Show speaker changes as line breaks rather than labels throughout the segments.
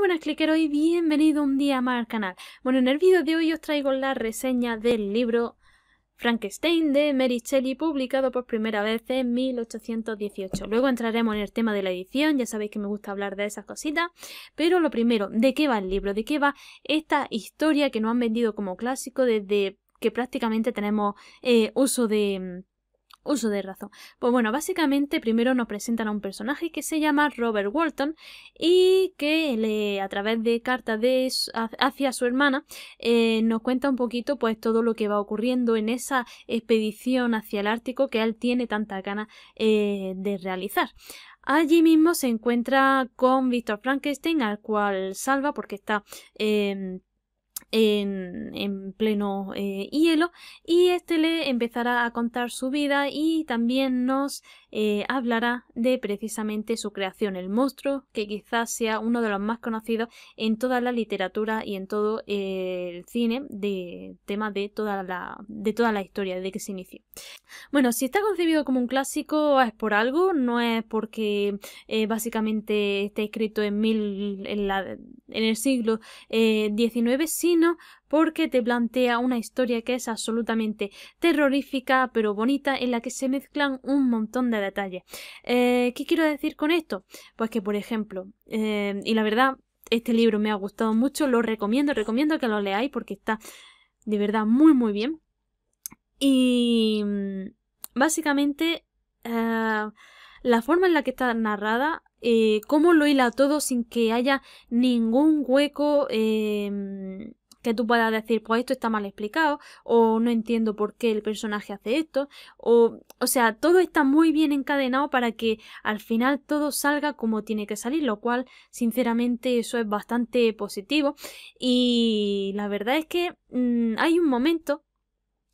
buenas clicker hoy bienvenido un día más al canal. Bueno, en el vídeo de hoy os traigo la reseña del libro Frankenstein de Mary Shelley, publicado por primera vez en 1818. Luego entraremos en el tema de la edición, ya sabéis que me gusta hablar de esas cositas, pero lo primero, ¿de qué va el libro? ¿De qué va esta historia que nos han vendido como clásico desde que prácticamente tenemos eh, uso de mm, uso de razón. Pues bueno, básicamente primero nos presentan a un personaje que se llama Robert Walton y que le, a través de cartas hacia su hermana eh, nos cuenta un poquito pues todo lo que va ocurriendo en esa expedición hacia el Ártico que él tiene tanta ganas eh, de realizar. Allí mismo se encuentra con Víctor Frankenstein, al cual salva porque está em, en, pleno eh, hielo y este le empezará a contar su vida y también nos eh, hablará de precisamente su creación, el monstruo, que quizás sea uno de los más conocidos en toda la literatura y en todo eh, el cine de tema de toda la de toda la historia desde que se inició. Bueno, si está concebido como un clásico es por algo, no es porque básicamente está escrito en mil en, en el siglo XIX, sino porque te plantea una historia que es absolutamente terrorífica pero bonita en la que se mezclan un montón de detalles. Eh, ¿Qué quiero decir con esto? Pues que por ejemplo, eh, y la verdad, este libro me ha gustado mucho, lo recomiendo, recomiendo que lo leáis porque está de verdad muy muy bien. Y mm, básicamente eh, la forma en la que está narrada cómo lo hila todo sin que haya ningún hueco que tú puedas decir, pues esto está mal explicado, o no entiendo por qué el personaje hace esto, o, o sea, todo está muy bien encadenado para que al final todo salga como tiene que salir, lo cual, sinceramente, eso es bastante positivo. Y la verdad es que mm, hay un momento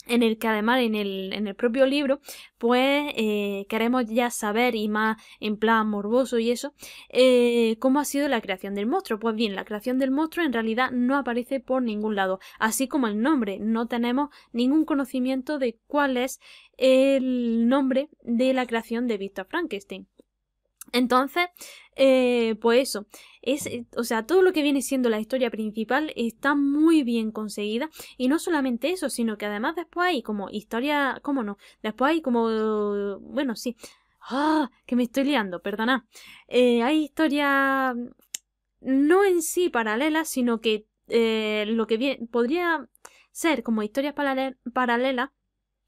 en el que además en el, en el propio libro pues eh, queremos ya saber y más en plan morboso y eso eh, cómo ha sido la creación del monstruo pues bien la creación del monstruo en realidad no aparece por ningún lado así como el nombre no tenemos ningún conocimiento de cuál es el nombre de la creación de Victor Frankenstein entonces, eh, pues eso, es, eh, o sea, todo lo que viene siendo la historia principal está muy bien conseguida y no solamente eso, sino que además después hay como historia, ¿cómo no? Después hay como, bueno, sí, ¡ah! que me estoy liando, perdona. Eh, hay historia no en sí paralela, sino que lo que podría ser como historias paralelas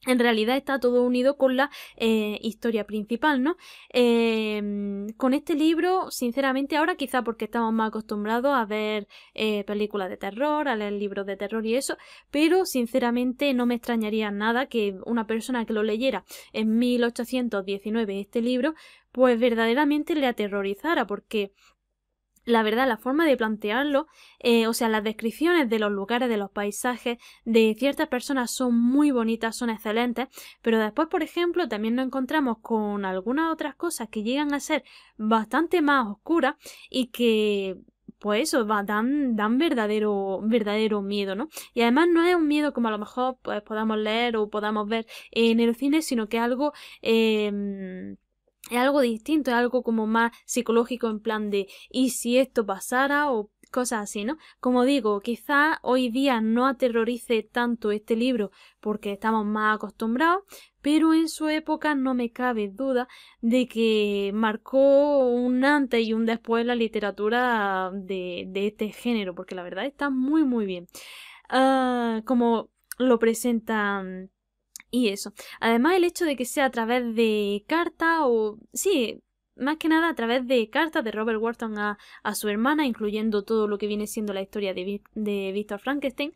en realidad está todo unido con la eh, historia principal, ¿no? Em, con este libro, sinceramente, ahora quizá porque estamos más acostumbrados a ver eh, películas de terror, a leer libros de terror y eso, pero sinceramente no me extrañaría nada que una persona que lo leyera en 1819 este libro, pues verdaderamente le aterrorizara, porque la verdad, la forma de plantearlo, eh, o sea, las descripciones de los lugares, de los paisajes, de ciertas personas son muy bonitas, son excelentes, pero después, por ejemplo, también nos encontramos con algunas otras cosas que llegan a ser bastante más oscuras y que pues eso, va, dan, dan verdadero, verdadero miedo, ¿no? Y además no es un miedo como a lo mejor pues, podamos leer o podamos ver en el cine, sino que algo em, es algo distinto, es algo como más psicológico en plan de ¿y si esto pasara? o cosas así, ¿no? Como digo, quizá hoy día no aterrorice tanto este libro porque estamos más acostumbrados, pero en su época no me cabe duda de que marcó un antes y un después la literatura de, de, este género, porque la verdad está muy muy bien. Ah, como lo presentan y eso. Además, el hecho de que sea a través de carta o. Sí, más que nada a través de cartas de Robert Wharton a, su hermana, incluyendo todo lo que viene siendo la historia de, de Víctor Frankenstein,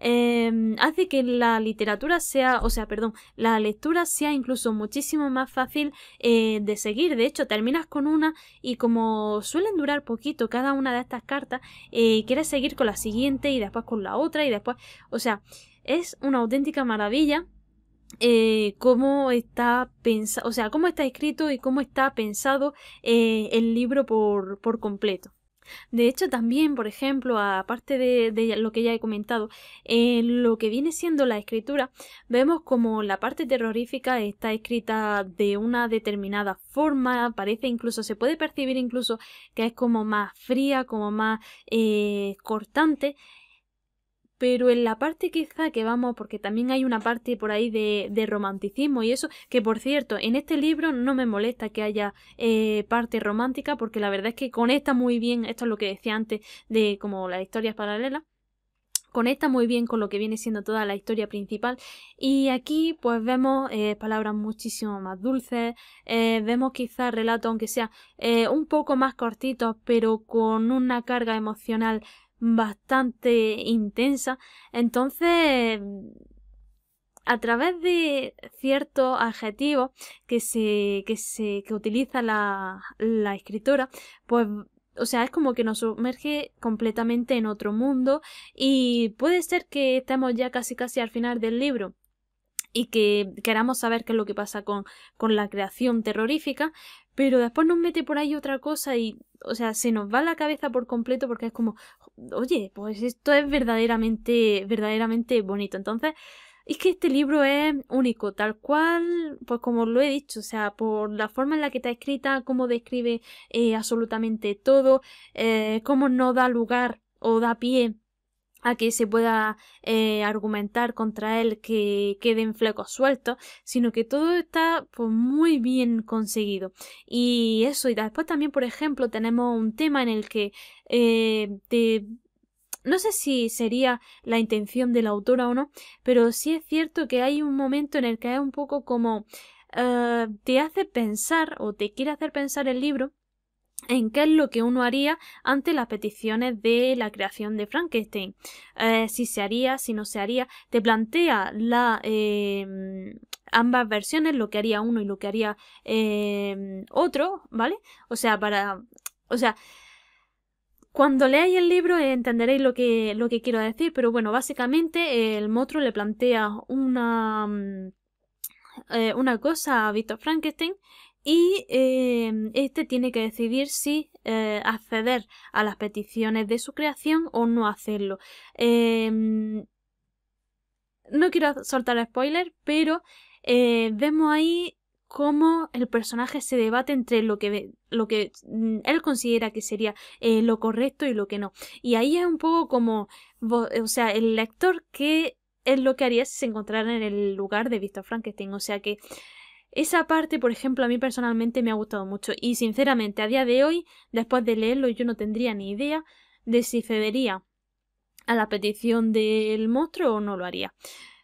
em, hace que la literatura sea, o sea, perdón, la lectura sea incluso muchísimo más fácil eh, de seguir. De hecho, terminas con una y como suelen durar poquito cada una de estas cartas, eh, quieres seguir con la siguiente y después con la otra y después, o sea, es una auténtica maravilla eh, cómo está pensado, o sea, cómo está escrito y cómo está pensado eh, el libro por, completo. De hecho, también, por ejemplo, aparte de, lo que ya he comentado, en lo que viene siendo la escritura, vemos como la parte terrorífica está escrita de una determinada forma, parece incluso, se puede percibir incluso que es como más fría, como más eh, cortante, pero en la parte quizá que vamos, porque también hay una parte por ahí de, romanticismo y eso, que por cierto, en este libro no me molesta que haya eh, parte romántica, porque la verdad es que conecta muy bien, esto es lo que decía antes, de como las historias paralelas, conecta muy bien con lo que viene siendo toda la historia principal y aquí pues vemos eh, palabras muchísimo más dulces, eh, vemos quizá relatos aunque sea un poco más cortitos pero con una carga emocional bastante intensa. Entonces, a través de ciertos adjetivos que se, que se, utiliza la, la escritora, pues o sea, es como que nos sumerge completamente en otro mundo y puede ser que estemos ya casi casi al final del libro y que queramos saber qué es lo que pasa con, con la creación terrorífica, pero después nos mete por ahí otra cosa y, o sea, se nos va la cabeza por completo porque es como, oye, pues esto es verdaderamente, verdaderamente bonito. Entonces, es que este libro es único, tal cual, pues como lo he dicho, o sea, por la forma en la que está escrita, cómo describe eh, absolutamente todo, eh, cómo no da lugar o da pie a que se pueda eh, argumentar contra él que queden flecos sueltos, sino que todo está pues, muy bien conseguido. Y eso, y después también, por ejemplo, tenemos un tema en el que eh, no sé si sería la intención de la autora o no, pero sí es cierto que hay un momento en el que es un poco como eh, te hace pensar o te quiere hacer pensar el libro en qué es lo que uno haría ante las peticiones de la creación de Frankenstein. Eh, si se haría, si no se haría. Te plantea la, em, ambas versiones, lo que haría uno y lo que haría em, otro, ¿vale? O sea, para... O sea, cuando leáis el libro entenderéis lo que, lo que quiero decir, pero bueno, básicamente el monstruo le plantea una... Mm, eh, una cosa a Víctor Frankenstein y em, este tiene que decidir si eh, acceder a las peticiones de su creación o no hacerlo. Em, no quiero soltar spoiler, pero eh, vemos ahí cómo el personaje se debate entre lo que, lo que mm, él considera que sería eh, lo correcto y lo que no. Y ahí es un poco como, o sea, el lector que es lo que haría si se encontrara en el lugar de Víctor Frankenstein. O sea que esa parte, por ejemplo, a mí personalmente me ha gustado mucho y sinceramente a día de hoy, después de leerlo, yo no tendría ni idea de si cedería a la petición del monstruo o no lo haría.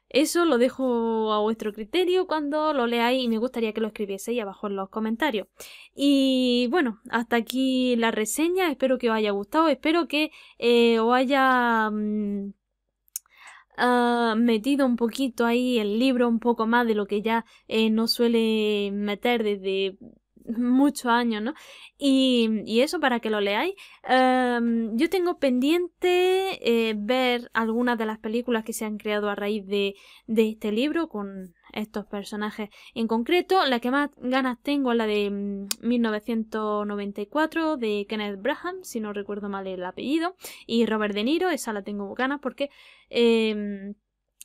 Eso lo dejo a vuestro criterio cuando lo leáis y me gustaría que lo escribieseis abajo en los comentarios. Y bueno, hasta aquí la reseña, espero que os haya gustado, espero que eh, os haya... Mm, metido un poquito ahí el libro, un poco más de lo que ya eh, no suele meter desde muchos años, ¿no? Y, eso para que lo leáis. Em, yo tengo pendiente eh, ver algunas de las películas que se han creado a raíz de, de este libro, con estos personajes. En concreto, la que más ganas tengo es la de 1994 mm, de Kenneth Braham, si no recuerdo mal el apellido, y Robert De Niro, esa la tengo ganas porque em,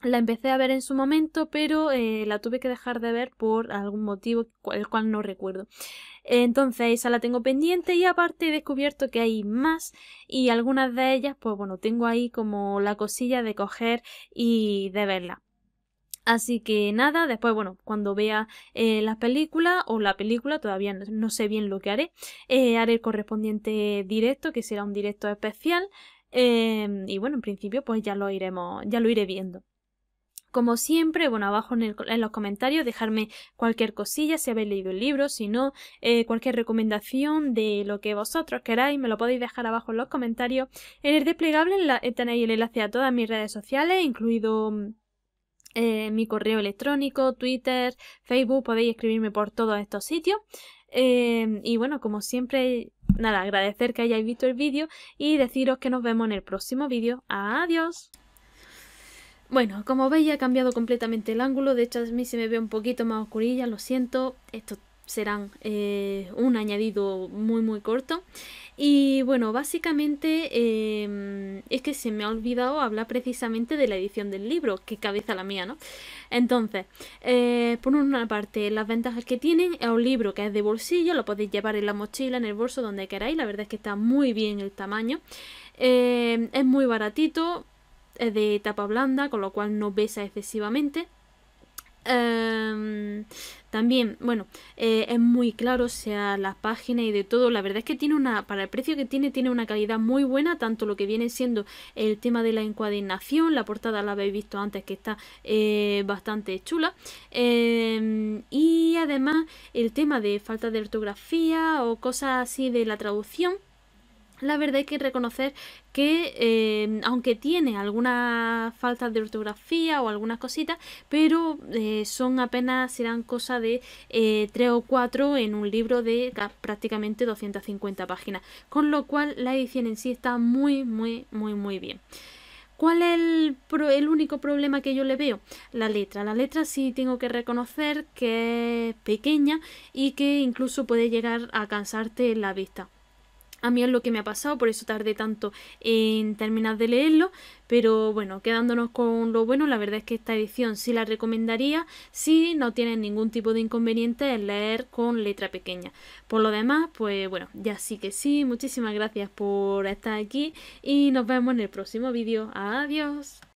la empecé a ver en su momento, pero eh, la tuve que dejar de ver por algún motivo, el cual no recuerdo. Entonces esa la tengo pendiente y aparte he descubierto que hay más y algunas de ellas pues bueno tengo ahí como la cosilla de coger y de verla. Así que nada, después, bueno, cuando vea eh, la película o la película, todavía no, sé bien lo que haré, eh, haré el correspondiente directo, que será un directo especial. Em, y bueno, en principio, pues ya lo iremos, ya lo iré viendo. Como siempre, bueno, abajo en, los comentarios dejarme cualquier cosilla, si habéis leído el libro, si no, eh, cualquier recomendación de lo que vosotros queráis, me lo podéis dejar abajo en los comentarios. En el desplegable tenéis el enlace a todas mis redes sociales, incluido mm, eh, mi correo electrónico, Twitter, Facebook, podéis escribirme por todos estos sitios. Eh, y bueno, como siempre, nada, agradecer que hayáis visto el vídeo y deciros que nos vemos en el próximo vídeo. Adiós. Bueno, como veis ya he cambiado completamente el ángulo, de hecho a mí se me ve un poquito más oscurilla, lo siento, esto serán eh, un añadido muy muy corto y bueno básicamente em, es que se me ha olvidado hablar precisamente de la edición del libro que cabeza la mía no entonces eh, por una parte las ventajas que tienen es un libro que es de bolsillo lo podéis llevar en la mochila en el bolso donde queráis la verdad es que está muy bien el tamaño em, es muy baratito es de tapa blanda con lo cual no pesa excesivamente em, también, bueno, eh, es muy claro, o sea, las páginas y de todo, la verdad es que tiene una, para el precio que tiene, tiene una calidad muy buena, tanto lo que viene siendo el tema de la encuadernación, la portada la habéis visto antes que está eh, bastante chula, em, y además el tema de falta de ortografía o cosas así de la traducción la verdad hay que reconocer que eh, aunque tiene algunas faltas de ortografía o algunas cositas, pero eh, son apenas, serán cosa de eh, tres 3 o 4 en un libro de prácticamente 250 páginas, con lo cual la edición en sí está muy, muy, muy, muy bien. ¿Cuál es el, el, único problema que yo le veo? La letra. La letra sí tengo que reconocer que es pequeña y que incluso puede llegar a cansarte la vista. A mí es lo que me ha pasado, por eso tardé tanto en terminar de leerlo. Pero bueno, quedándonos con lo bueno, la verdad es que esta edición sí la recomendaría si no tienen ningún tipo de inconveniente en leer con letra pequeña. Por lo demás, pues bueno, ya sí que sí. Muchísimas gracias por estar aquí y nos vemos en el próximo vídeo. Adiós.